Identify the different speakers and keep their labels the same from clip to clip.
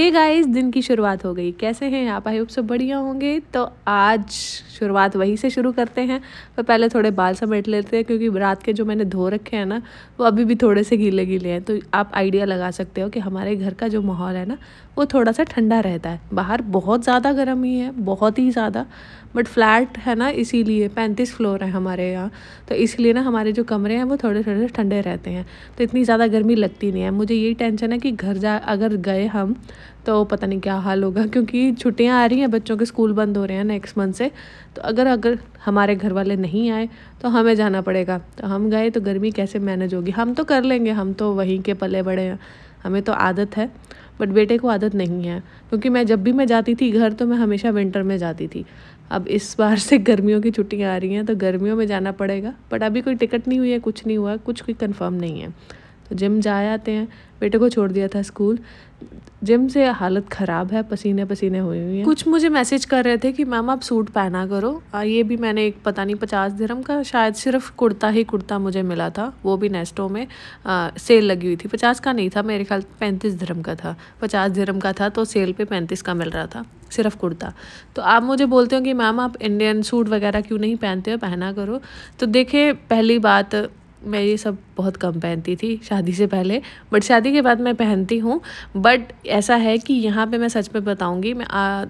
Speaker 1: hey guys दिन की शुरुआत हो गई कैसे हैं आप आई होप सब बढ़िया होंगे तो आज शुरुआत वहीं से शुरू करते हैं पर पहले थोड़े बाल समेट लेते हैं क्योंकि रात के जो मैंने धो रखे हैं ना वो अभी भी थोड़े से गीले गीले हैं तो आप आइडिया लगा सकते हो कि हमारे घर का जो माहौल है ना वो थोड़ा सा ठंडा रहता है बाहर बहुत ज़्यादा गर्म ही है बहुत ही ज़्यादा बट फ्लैट है ना इसीलिए पैंतीस फ्लोर है हमारे यहाँ तो इसलिए ना हमारे जो कमरे हैं वो थोड़े थोड़े ठंडे रहते हैं तो इतनी ज़्यादा गर्मी लगती नहीं है मुझे यही टेंशन है कि घर जा अगर गए हम तो पता नहीं क्या हाल होगा क्योंकि छुट्टियां आ रही हैं बच्चों के स्कूल बंद हो रहे हैं नेक्स्ट मंथ से तो अगर अगर हमारे घर वाले नहीं आए तो हमें जाना पड़ेगा तो हम गए तो गर्मी कैसे मैनेज होगी हम तो कर लेंगे हम तो वहीं के पले बड़े हैं हमें तो आदत है बट बेटे को आदत नहीं है क्योंकि मैं जब भी मैं जाती थी घर तो मैं हमेशा विंटर में जाती थी अब इस बार से गर्मियों की छुट्टियाँ आ रही हैं तो गर्मियों में जाना पड़ेगा बट अभी कोई टिकट नहीं हुई है कुछ नहीं हुआ कुछ कोई कन्फर्म नहीं है तो जिम जा आते हैं बेटे को छोड़ दिया था स्कूल जिम से हालत ख़राब है पसीने पसीने हुए हुई हैं कुछ मुझे मैसेज कर रहे थे कि मैम आप सूट पहना करो आ, ये भी मैंने एक पता नहीं पचास धर्म का शायद सिर्फ कुर्ता ही कुर्ता मुझे मिला था वो भी नेस्टो में आ, सेल लगी हुई थी पचास का नहीं था मेरे ख्याल पैंतीस धर्म का था पचास धर्म का था तो सेल पे पैंतीस का मिल रहा था सिर्फ कुर्ता तो आप मुझे बोलते हो कि मैम आप इंडियन सूट वगैरह क्यों नहीं पहनते हो पहना करो तो देखे पहली बात मैं ये सब बहुत कम पहनती थी शादी से पहले बट शादी के बाद मैं पहनती हूँ बट ऐसा है कि यहाँ पे मैं सच में बताऊँगी मैं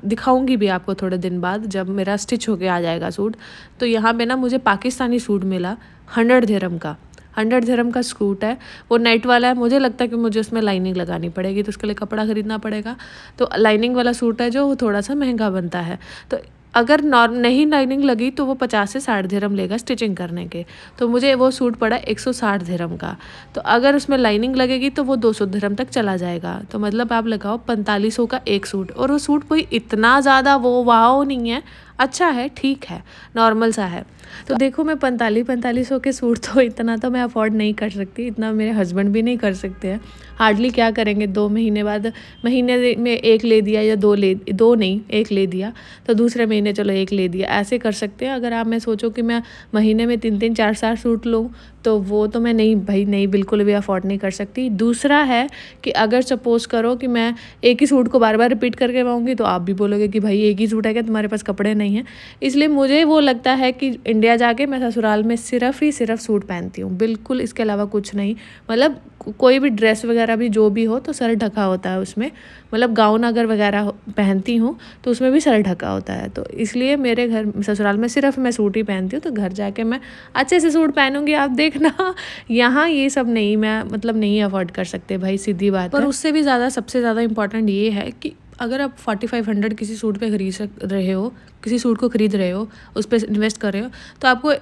Speaker 1: दिखाऊँगी भी आपको थोड़े दिन बाद जब मेरा स्टिच होकर आ जाएगा सूट तो यहाँ पे ना मुझे पाकिस्तानी सूट मिला हंड्रेड धर्म का हंड्रेड धर्म का स्कूट है वो नेट वाला है मुझे लगता है कि मुझे उसमें लाइनिंग लगानी पड़ेगी तो उसके लिए कपड़ा ख़रीदना पड़ेगा तो लाइनिंग वाला सूट है जो वो थोड़ा सा महंगा बनता है तो अगर नॉर्म नहीं लाइनिंग लगी तो वो पचास से साठ धर्म लेगा स्टिचिंग करने के तो मुझे वो सूट पड़ा एक सौ साठ धर्म का तो अगर उसमें लाइनिंग लगेगी तो वो दो सौ धर्म तक चला जाएगा तो मतलब आप लगाओ पैंतालीस का एक सूट और वो सूट कोई इतना ज़्यादा वो वाह नहीं है अच्छा है ठीक है नॉर्मल सा है तो देखो मैं पैंतालीस पैंतालीस सौ के सूट तो इतना तो मैं अफोर्ड नहीं कर सकती इतना मेरे हस्बैंड भी नहीं कर सकते हैं हार्डली क्या करेंगे दो महीने बाद महीने में एक ले दिया या दो ले दो नहीं एक ले दिया तो दूसरे महीने चलो एक ले दिया ऐसे कर सकते हैं अगर आप मैं सोचो कि मैं महीने में तीन तीन चार चार सूट लूँ तो वो तो मैं नहीं भाई नहीं बिल्कुल भी अफोर्ड नहीं कर सकती दूसरा है कि अगर सपोज़ करो कि मैं एक ही सूट को बार बार रिपीट करके पाऊँगी तो आप भी बोलोगे कि भाई एक ही सूट है क्या तुम्हारे पास कपड़े नहीं हैं इसलिए मुझे वो लगता है कि इंडिया जाके मैं ससुराल में सिर्फ ही सिर्फ सूट पहनती हूँ बिल्कुल इसके अलावा कुछ नहीं मतलब कोई भी ड्रेस वगैरह भी जो भी हो तो सर ढका होता है उसमें मतलब गाउन अगर वगैरह पहनती हूँ तो उसमें भी सर ढका होता है तो इसलिए मेरे घर ससुराल में सिर्फ मैं सूट ही पहनती हूँ तो घर जाके मैं अच्छे से सूट पहनूंगी आप देखना यहाँ ये सब नहीं मैं मतलब नहीं अफोर्ड कर सकते भाई सीधी बात पर उससे भी ज़्यादा सबसे ज़्यादा इंपॉर्टेंट ये है कि अगर आप फोर्टी फाइव हंड्रेड किसी सूट पे खरीद रहे हो किसी सूट को खरीद रहे हो उस पर इन्वेस्ट कर रहे हो तो आपको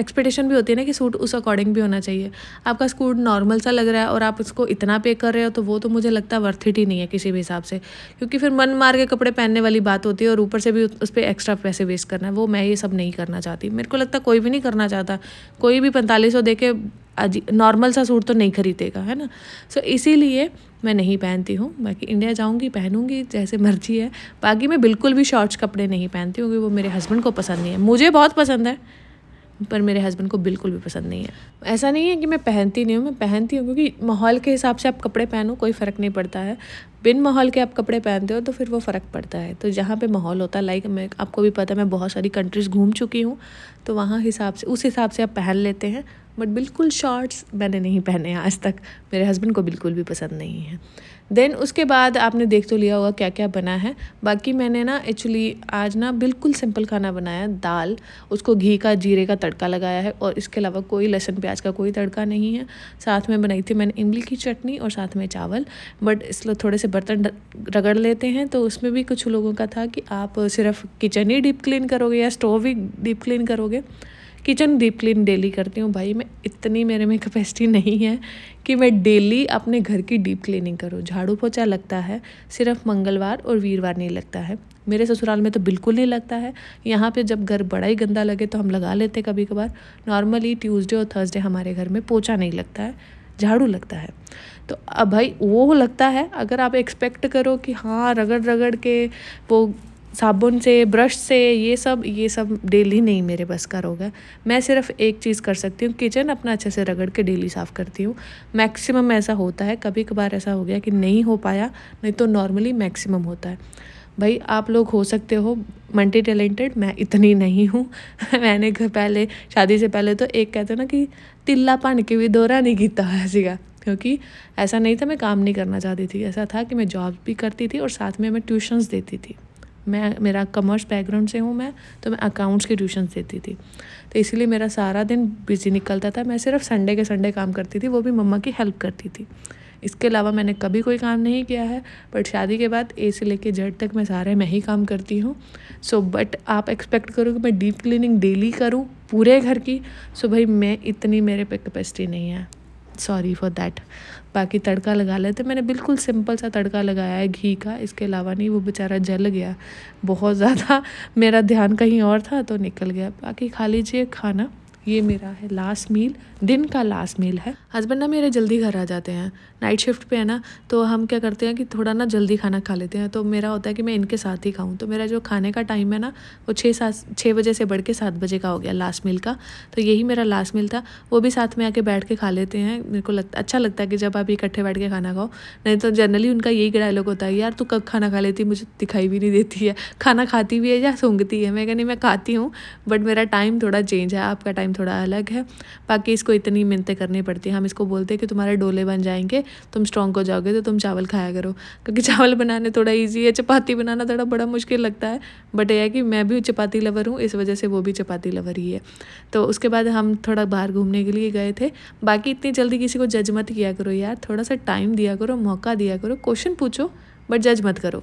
Speaker 1: एक्सपेक्टेशन भी होती है ना कि सूट उस अकॉर्डिंग भी होना चाहिए आपका सूट नॉर्मल सा लग रहा है और आप उसको इतना पे कर रहे हो तो वो तो मुझे लगता है वर्थिट ही नहीं है किसी भी हिसाब से क्योंकि फिर मन मार के कपड़े पहनने वाली बात होती है और ऊपर से भी उस पर एक्स्ट्रा पैसे वेस्ट करना है वो मैं ये सब नहीं करना चाहती मेरे को लगता कोई भी नहीं करना चाहता कोई भी पैंतालीस सौ दे के नॉर्मल सा सूट तो नहीं खरीदेगा है ना सो so, इसीलिए मैं नहीं पहनती हूँ बाकी इंडिया जाऊँगी पहनूँगी जैसे मर्जी है बाकी मैं बिल्कुल भी शॉर्ट्स कपड़े नहीं पहनती हूँ क्योंकि वो मेरे हस्बैंड को पसंद नहीं है मुझे बहुत पसंद है पर मेरे हस्बैंड को बिल्कुल भी पसंद नहीं है ऐसा नहीं है कि मैं पहनती नहीं हूँ मैं पहनती हूँ क्योंकि माहौल के हिसाब से आप कपड़े पहनो कोई फ़र्क नहीं पड़ता है बिन माहौल के आप कपड़े पहनते हो तो फिर वो फ़र्क पड़ता है तो जहाँ पे माहौल होता है लाइक मैं आपको भी पता है मैं बहुत सारी कंट्रीज़ घूम चुकी हूँ तो वहाँ हिसाब से उस हिसाब से आप पहन लेते हैं बट बिल्कुल शॉर्ट्स मैंने नहीं पहने आज तक मेरे हस्बैंड को बिल्कुल भी पसंद नहीं है देन उसके बाद आपने देख तो लिया होगा क्या क्या बना है बाकी मैंने ना एक्चुअली आज ना बिल्कुल सिंपल खाना बनाया दाल उसको घी का जीरे का तड़का लगाया है और इसके अलावा कोई लहसुन प्याज का कोई तड़का नहीं है साथ में बनाई थी मैंने इमली की चटनी और साथ में चावल बट इसलिए थोड़े से बर्तन रगड़ लेते हैं तो उसमें भी कुछ लोगों का था कि आप सिर्फ किचन ही डीप क्लीन करोगे या स्टोव ही डीप क्लीन करोगे किचन डीप क्लीन डेली करती हूँ भाई मैं इतनी मेरे में कैपेसिटी नहीं है कि मैं डेली अपने घर की डीप क्लीनिंग करूँ झाड़ू पोछा लगता है सिर्फ मंगलवार और वीरवार नहीं लगता है मेरे ससुराल में तो बिल्कुल नहीं लगता है यहाँ पे जब घर बड़ा ही गंदा लगे तो हम लगा लेते कभी कभार नॉर्मली ट्यूसडे और थर्सडे हमारे घर में पोछा नहीं लगता है झाड़ू लगता है तो अब भाई वो लगता है अगर आप एक्सपेक्ट करो कि हाँ रगड़ रगड़ के वो साबुन से ब्रश से ये सब ये सब डेली नहीं मेरे बस का रोग है मैं सिर्फ एक चीज़ कर सकती हूँ किचन अपना अच्छे से रगड़ के डेली साफ़ करती हूँ मैक्सिमम ऐसा होता है कभी कभार ऐसा हो गया कि नहीं हो पाया नहीं तो नॉर्मली मैक्सिमम होता है भाई आप लोग हो सकते हो मल्टी टैलेंटेड मैं इतनी नहीं हूँ मैंने घर पहले शादी से पहले तो एक कहते ना कि तिल्ला पान के भी दौरा नहीं किया हुआ क्योंकि ऐसा नहीं था मैं काम नहीं करना चाहती थी ऐसा था कि मैं जॉब भी करती थी और साथ में मैं ट्यूशन्स देती थी मैं मेरा कॉमर्स बैकग्राउंड से हूँ मैं तो मैं अकाउंट्स की ट्यूशन देती थी तो इसीलिए मेरा सारा दिन बिजी निकलता था मैं सिर्फ संडे के संडे काम करती थी वो भी मम्मा की हेल्प करती थी इसके अलावा मैंने कभी कोई काम नहीं किया है बट शादी के बाद ए से लेके जेड तक मैं सारे मैं ही काम करती हूँ सो बट आप एक्सपेक्ट करो कि मैं डीप क्लीनिंग डेली करूँ पूरे घर की सो so भाई मैं इतनी मेरे पे कैपेसिटी नहीं है सॉरी फॉर दैट बाकी तड़का लगा लेते तो मैंने बिल्कुल सिंपल सा तड़का लगाया है घी का इसके अलावा नहीं वो बेचारा जल गया बहुत ज़्यादा मेरा ध्यान कहीं और था तो निकल गया बाकी खा लीजिए खाना ये मेरा है लास्ट मील दिन का लास्ट मील है हस्बैंड ना मेरे जल्दी घर आ जाते हैं नाइट शिफ्ट पे है ना तो हम क्या करते हैं कि थोड़ा ना जल्दी खाना खा लेते हैं तो मेरा होता है कि मैं इनके साथ ही खाऊँ तो मेरा जो खाने का टाइम है ना वो छः सात छः बजे से बढ़ के सात बजे का हो गया लास्ट मील का तो यही मेरा लास्ट मील था वो भी साथ में आके बैठ के खा लेते हैं मेरे को लग अच्छा लगता है कि जब आप इकट्ठे बैठ के खाना खाओ नहीं तो जनरली उनका यही डायलॉग होता है यार तू कब खाना खा लेती मुझे दिखाई भी नहीं देती है खाना खाती भी है या सूंघती है मैं कहनी मैं खाती हूँ बट मेरा टाइम थोड़ा चेंज है आपका टाइम थोड़ा अलग है बाकी इसको इतनी मिनतें करनी पड़ती हैं हम इसको बोलते हैं कि तुम्हारे डोले बन जाएंगे तुम स्ट्रॉन्ग हो जाओगे तो तुम चावल खाया करो क्योंकि चावल बनाने थोड़ा ईजी है चपाती बनाना थोड़ा बड़ा मुश्किल लगता है बट यह है कि मैं भी चपाती लवर हूँ इस वजह से वो भी चपाती लवर ही है तो उसके बाद हम थोड़ा बाहर घूमने के लिए गए थे बाकी इतनी जल्दी किसी को जज मत किया करो यार थोड़ा सा टाइम दिया करो मौका दिया करो क्वेश्चन पूछो बट जज मत करो